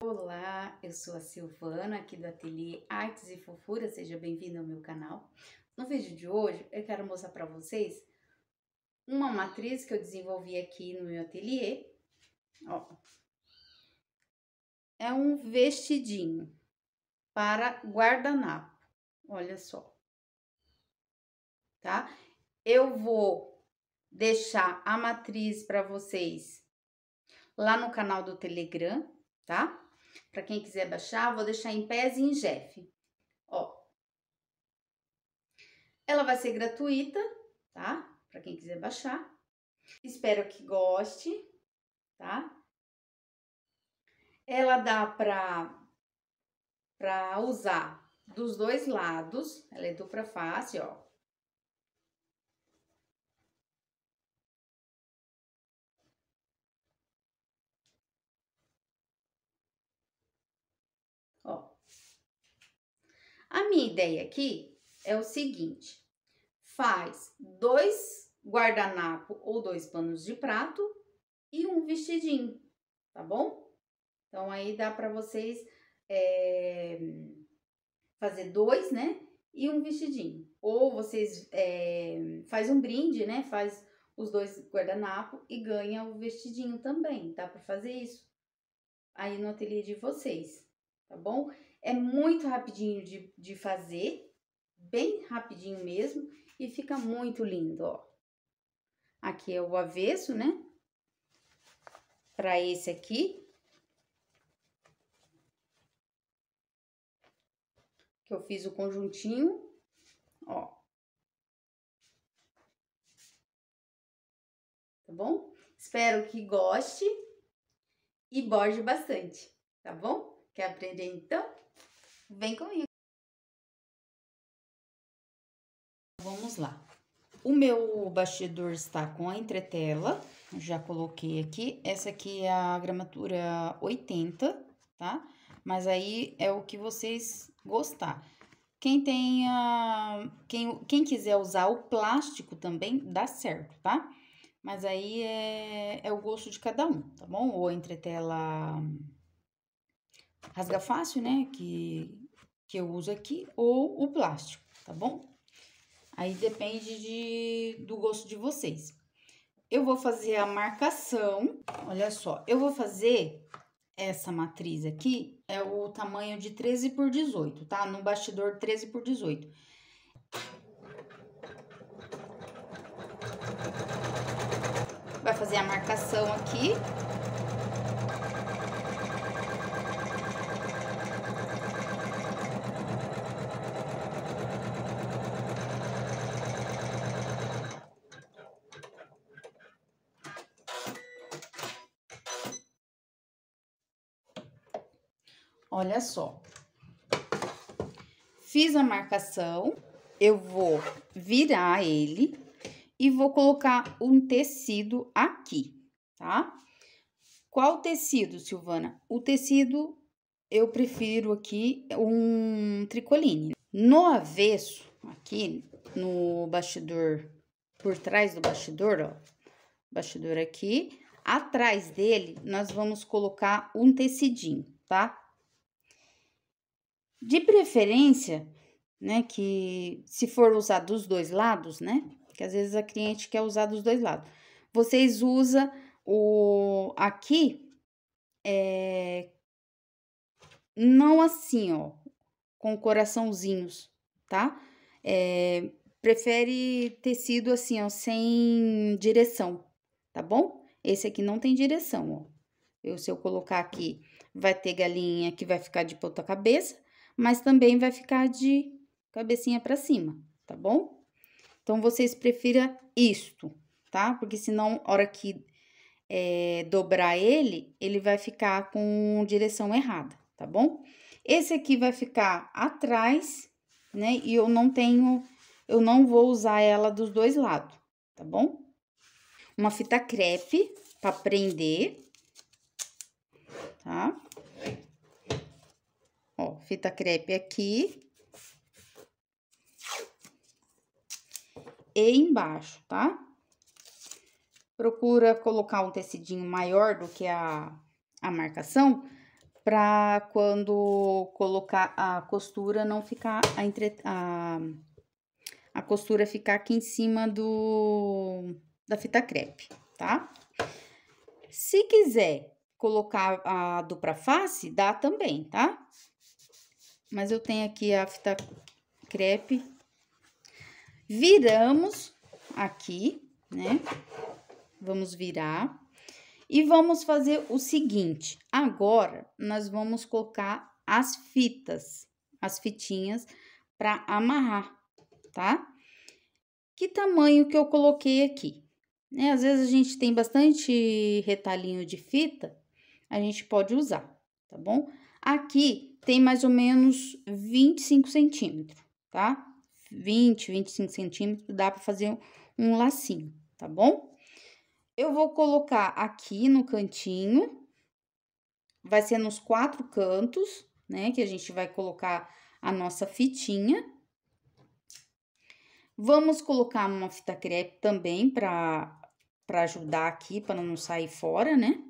Olá, eu sou a Silvana aqui do Ateliê Artes e Fofura, seja bem-vindo ao meu canal. No vídeo de hoje eu quero mostrar para vocês uma matriz que eu desenvolvi aqui no meu ateliê. Ó, é um vestidinho para guardanapo, olha só, tá? Eu vou deixar a matriz para vocês lá no canal do Telegram, tá? Para quem quiser baixar, vou deixar em pés e em jeff. Ó. Ela vai ser gratuita, tá? Para quem quiser baixar. Espero que goste, tá? Ela dá para para usar dos dois lados. Ela é dupla face, ó. A minha ideia aqui é o seguinte: faz dois guardanapo ou dois panos de prato e um vestidinho, tá bom? Então aí dá para vocês é, fazer dois, né? E um vestidinho. Ou vocês é, faz um brinde, né? Faz os dois guardanapo e ganha o vestidinho também. Dá para fazer isso aí no ateliê de vocês, tá bom? É muito rapidinho de, de fazer, bem rapidinho mesmo, e fica muito lindo, ó. Aqui é o avesso, né? Para esse aqui. Que eu fiz o conjuntinho, ó. Tá bom? Espero que goste e borde bastante, tá bom? Quer aprender então? Vem comigo. Vamos lá. O meu bastidor está com a entretela, já coloquei aqui. Essa aqui é a gramatura 80, tá? Mas aí é o que vocês gostar. Quem tem a... Quem, quem quiser usar o plástico também, dá certo, tá? Mas aí é, é o gosto de cada um, tá bom? Ou a entretela rasga fácil, né, que, que eu uso aqui, ou o plástico, tá bom? Aí depende de, do gosto de vocês. Eu vou fazer a marcação, olha só, eu vou fazer essa matriz aqui, é o tamanho de 13 por 18, tá? No bastidor 13 por 18. Vai fazer a marcação aqui, Olha só. Fiz a marcação, eu vou virar ele e vou colocar um tecido aqui, tá? Qual tecido, Silvana? O tecido, eu prefiro aqui um tricoline. No avesso, aqui no bastidor, por trás do bastidor, ó, bastidor aqui, atrás dele, nós vamos colocar um tecidinho, tá? De preferência, né, que se for usar dos dois lados, né, que às vezes a cliente quer usar dos dois lados. Vocês usa o aqui é, não assim, ó, com coraçãozinhos, tá? É, prefere tecido assim, ó, sem direção, tá bom? Esse aqui não tem direção, ó. Eu, se eu colocar aqui, vai ter galinha que vai ficar de ponta cabeça mas também vai ficar de cabecinha para cima, tá bom? Então, vocês prefira isto, tá? Porque senão, hora que é, dobrar ele, ele vai ficar com direção errada, tá bom? Esse aqui vai ficar atrás, né? E eu não tenho, eu não vou usar ela dos dois lados, tá bom? Uma fita crepe para prender, tá? Ó, fita crepe aqui. E embaixo, tá? Procura colocar um tecidinho maior do que a, a marcação, pra quando colocar a costura não ficar a, entre, a, a costura ficar aqui em cima do da fita crepe, tá? Se quiser colocar a dupla face, dá também, tá? Mas eu tenho aqui a fita crepe. Viramos aqui, né? Vamos virar. E vamos fazer o seguinte. Agora, nós vamos colocar as fitas, as fitinhas para amarrar, tá? Que tamanho que eu coloquei aqui? Né? Às vezes a gente tem bastante retalhinho de fita, a gente pode usar, tá bom? Aqui tem mais ou menos 25 centímetros, tá? 20, 25 centímetros, dá para fazer um lacinho, tá bom? Eu vou colocar aqui no cantinho, vai ser nos quatro cantos, né? Que a gente vai colocar a nossa fitinha. Vamos colocar uma fita crepe também para ajudar aqui, para não sair fora, né?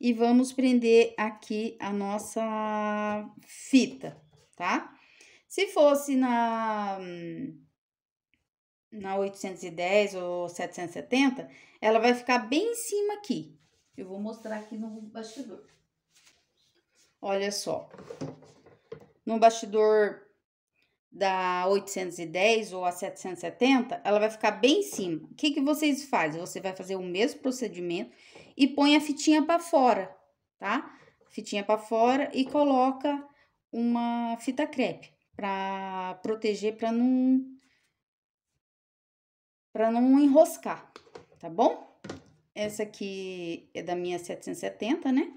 e vamos prender aqui a nossa fita, tá? Se fosse na hum, na 810 ou 770, ela vai ficar bem em cima aqui. Eu vou mostrar aqui no bastidor. Olha só. No bastidor da 810 ou a 770, ela vai ficar bem em cima. O que, que vocês fazem? Você vai fazer o mesmo procedimento e põe a fitinha para fora, tá? Fitinha para fora e coloca uma fita crepe para proteger, para não para não enroscar, tá bom? Essa aqui é da minha 770, né?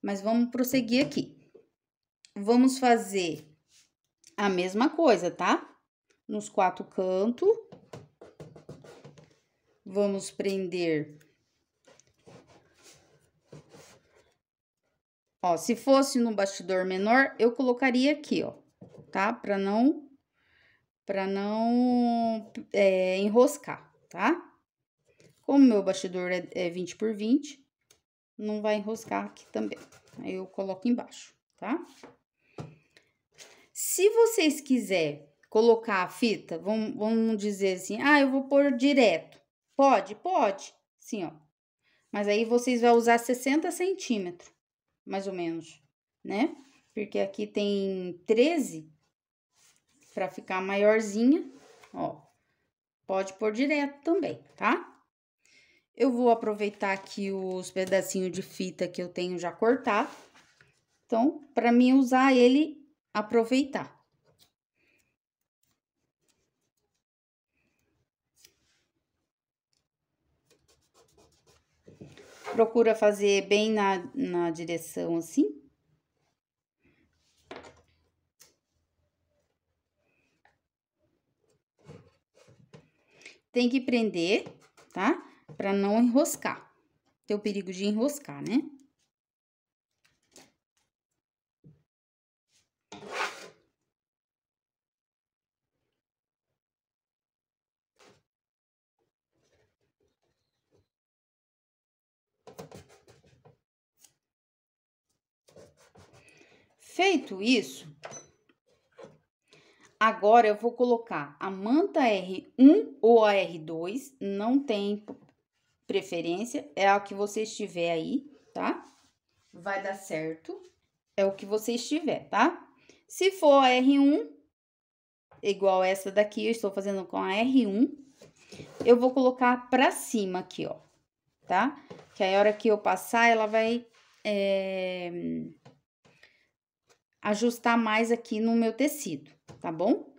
Mas vamos prosseguir aqui. Vamos fazer a mesma coisa, tá? Nos quatro cantos. Vamos prender Ó, se fosse no bastidor menor, eu colocaria aqui, ó, tá? Pra não, pra não é, enroscar, tá? Como meu bastidor é, é 20 por 20, não vai enroscar aqui também. Aí eu coloco embaixo, tá? Se vocês quiserem colocar a fita, vamos, vamos dizer assim, ah, eu vou pôr direto. Pode? Pode. Sim, ó. Mas aí vocês vão usar 60 centímetros mais ou menos, né? Porque aqui tem 13, para ficar maiorzinha, ó. Pode pôr direto também, tá? Eu vou aproveitar aqui os pedacinhos de fita que eu tenho já cortado. Então, para mim usar ele, aproveitar. Procura fazer bem na, na direção assim. Tem que prender, tá? Pra não enroscar. Tem o perigo de enroscar, né? Feito isso, agora eu vou colocar a manta R1 ou a R2, não tem preferência, é a que você estiver aí, tá? Vai dar certo, é o que você estiver, tá? Se for a R1, igual essa daqui, eu estou fazendo com a R1, eu vou colocar pra cima aqui, ó, tá? Que aí a hora que eu passar, ela vai é, ajustar mais aqui no meu tecido, tá bom?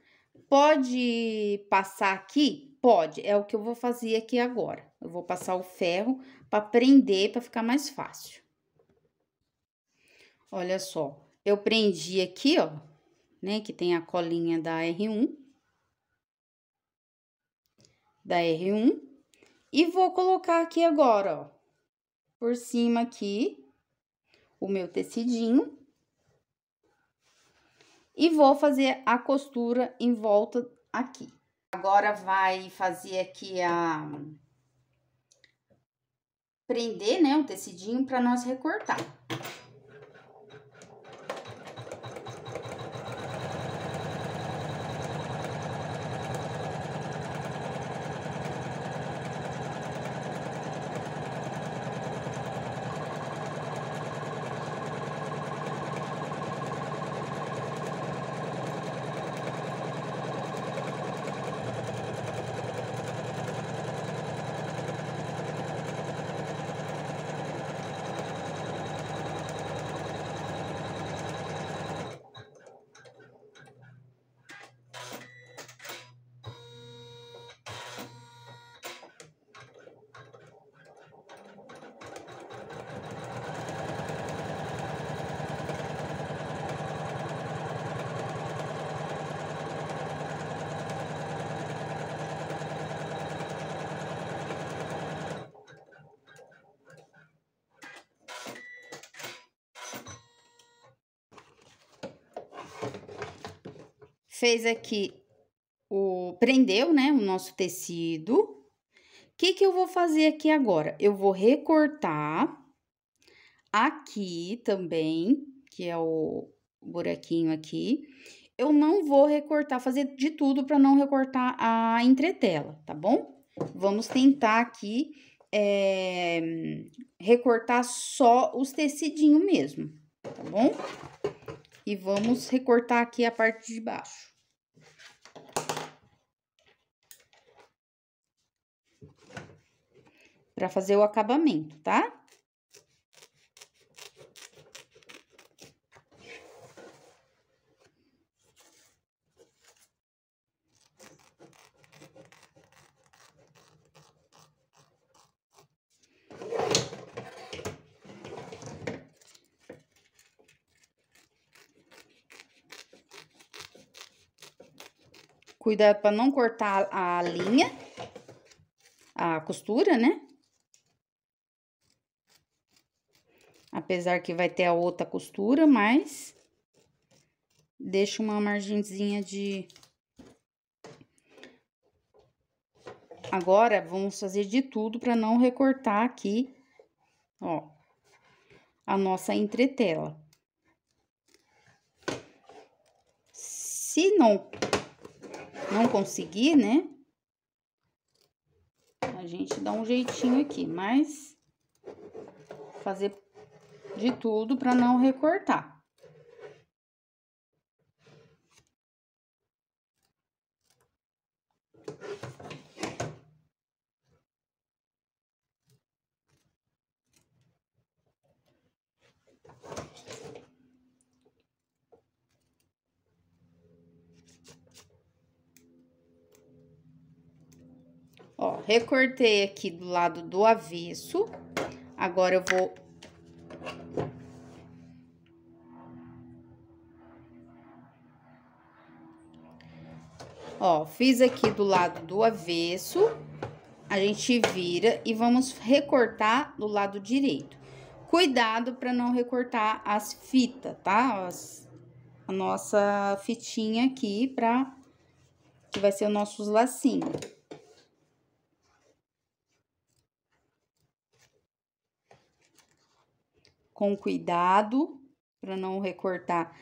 Pode passar aqui? Pode, é o que eu vou fazer aqui agora. Eu vou passar o ferro para prender, para ficar mais fácil. Olha só, eu prendi aqui, ó, né, que tem a colinha da R1. Da R1. E vou colocar aqui agora, ó, por cima aqui, o meu tecidinho. E vou fazer a costura em volta aqui. Agora, vai fazer aqui a... Prender, né, o tecidinho para nós recortar. fez aqui é o prendeu, né, o nosso tecido. O que que eu vou fazer aqui agora? Eu vou recortar aqui também, que é o buraquinho aqui. Eu não vou recortar, fazer de tudo para não recortar a entretela, tá bom? Vamos tentar aqui é, recortar só os tecidinhos mesmo, tá bom? E vamos recortar aqui a parte de baixo. para fazer o acabamento, tá? Cuidado para não cortar a linha, a costura, né? apesar que vai ter a outra costura, mas deixa uma margenzinha de... Agora, vamos fazer de tudo para não recortar aqui, ó, a nossa entretela. Se não, não conseguir, né, a gente dá um jeitinho aqui, mas fazer de tudo para não recortar. Ó, recortei aqui do lado do avesso. Agora, eu vou Ó, fiz aqui do lado do avesso, a gente vira e vamos recortar do lado direito. Cuidado para não recortar as fitas, tá? As, a nossa fitinha aqui para que vai ser os nossos lacinhos. Com cuidado para não recortar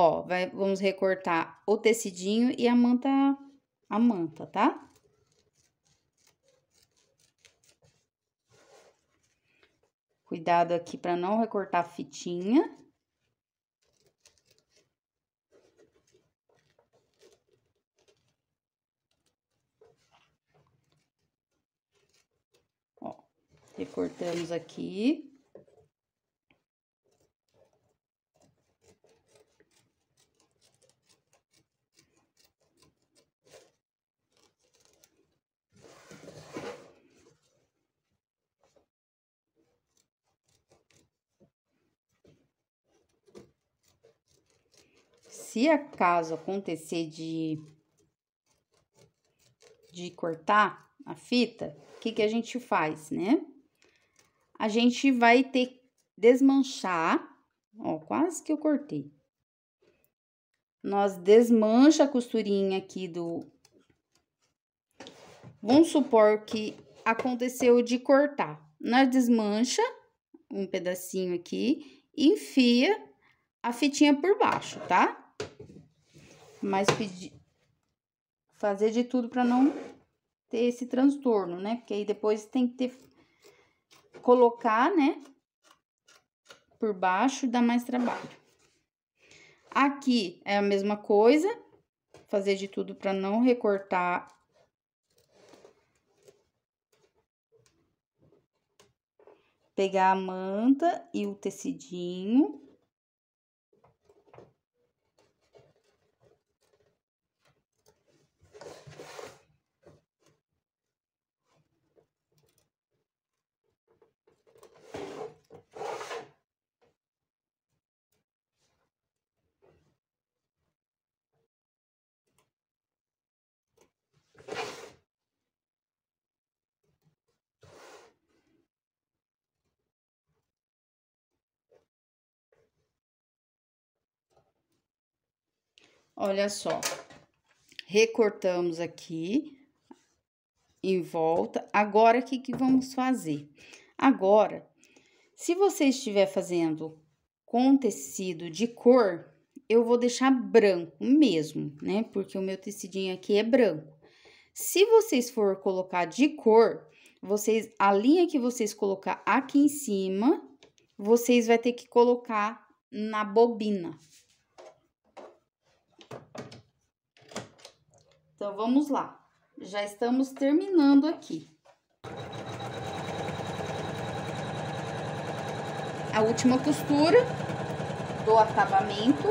Ó, vai, vamos recortar o tecidinho e a manta, a manta, tá? Cuidado aqui para não recortar a fitinha. Ó, recortamos aqui. se acaso acontecer de, de cortar a fita, o que, que a gente faz, né? A gente vai ter que desmanchar, ó, quase que eu cortei. Nós desmancha a costurinha aqui do... Vamos supor que aconteceu de cortar. Nós desmancha um pedacinho aqui, enfia a fitinha por baixo, tá? Mas pedir, fazer de tudo para não ter esse transtorno, né? Porque aí depois tem que ter, colocar, né? Por baixo dá mais trabalho. Aqui é a mesma coisa, fazer de tudo para não recortar pegar a manta e o tecidinho Olha só, recortamos aqui em volta. Agora, o que, que vamos fazer? Agora, se você estiver fazendo com tecido de cor, eu vou deixar branco mesmo, né? Porque o meu tecidinho aqui é branco. Se vocês for colocar de cor, vocês a linha que vocês colocar aqui em cima, vocês vai ter que colocar na bobina, Então, vamos lá. Já estamos terminando aqui. A última costura do acabamento.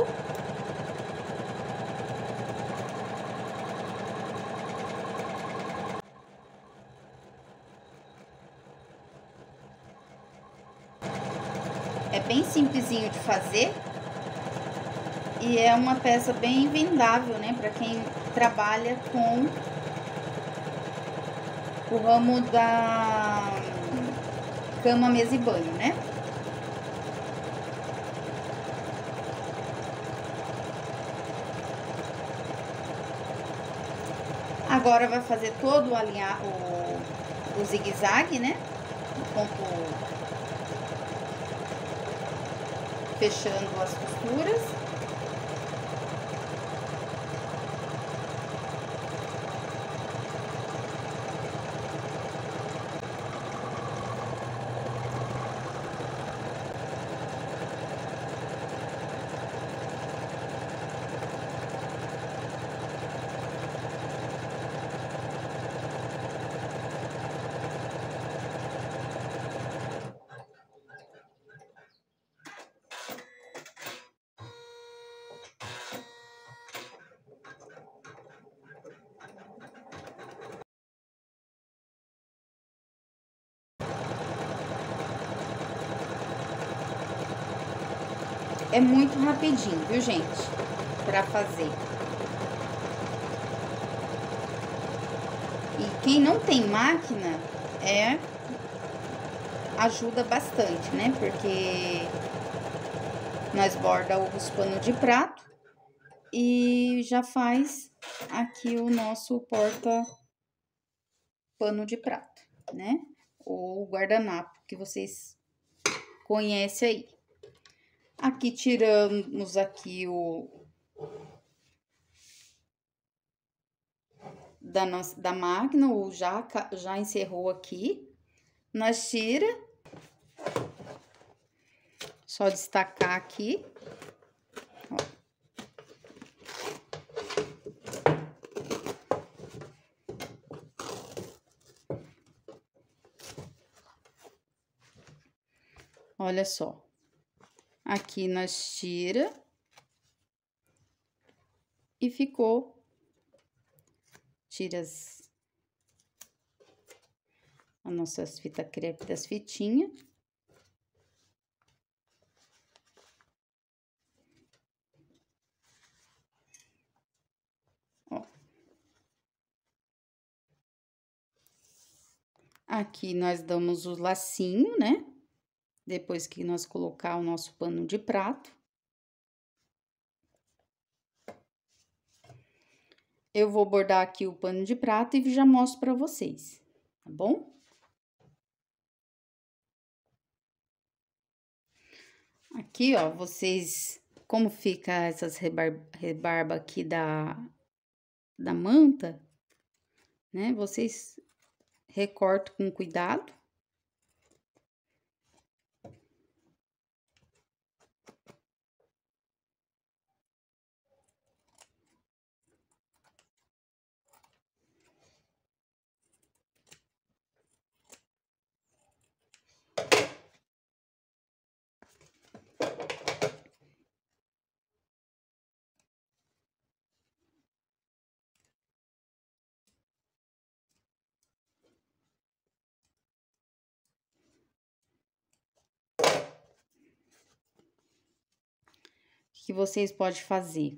É bem simplesinho de fazer e é uma peça bem vendável, né? Para quem trabalha com o ramo da cama, mesa e banho, né? Agora vai fazer todo o alinhar o, o zigue-zague, né? O ponto fechando as costuras. É muito rapidinho, viu, gente? Pra fazer. E quem não tem máquina, é... Ajuda bastante, né? Porque nós borda os pano de prato e já faz aqui o nosso porta pano de prato, né? Ou guardanapo que vocês conhecem aí. Aqui tiramos aqui o da nossa da máquina, ou já já encerrou aqui. Nós tira só destacar aqui. Olha só. Aqui nós tira. E ficou tiras as nossas fita crepe das fitinhas. Aqui nós damos o lacinho, né? depois que nós colocar o nosso pano de prato. Eu vou bordar aqui o pano de prato e já mostro para vocês, tá bom? Aqui, ó, vocês, como fica essas rebarba, rebarba aqui da, da manta, né? Vocês recortam com cuidado. que vocês podem fazer.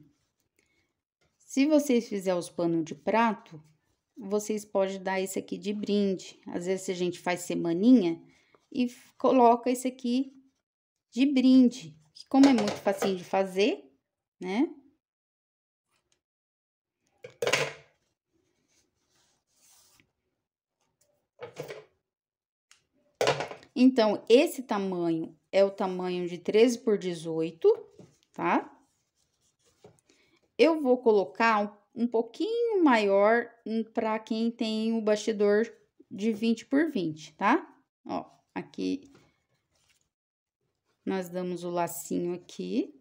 Se vocês fizerem os panos de prato, vocês podem dar esse aqui de brinde. Às vezes a gente faz semaninha e coloca esse aqui de brinde, que como é muito facinho de fazer, né? Então, esse tamanho é o tamanho de 13 por 18, tá? Eu vou colocar um, um pouquinho maior para quem tem o bastidor de 20 por 20, tá? Ó, aqui nós damos o lacinho aqui.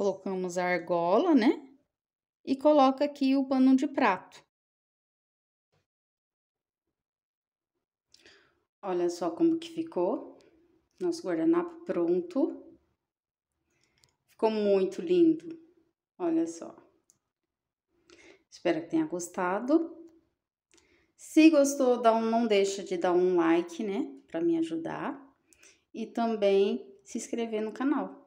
colocamos a argola, né? E coloca aqui o pano de prato. Olha só como que ficou. Nosso guardanapo pronto. Ficou muito lindo. Olha só. Espero que tenha gostado. Se gostou, dá um, não deixa de dar um like, né? Para me ajudar. E também se inscrever no canal.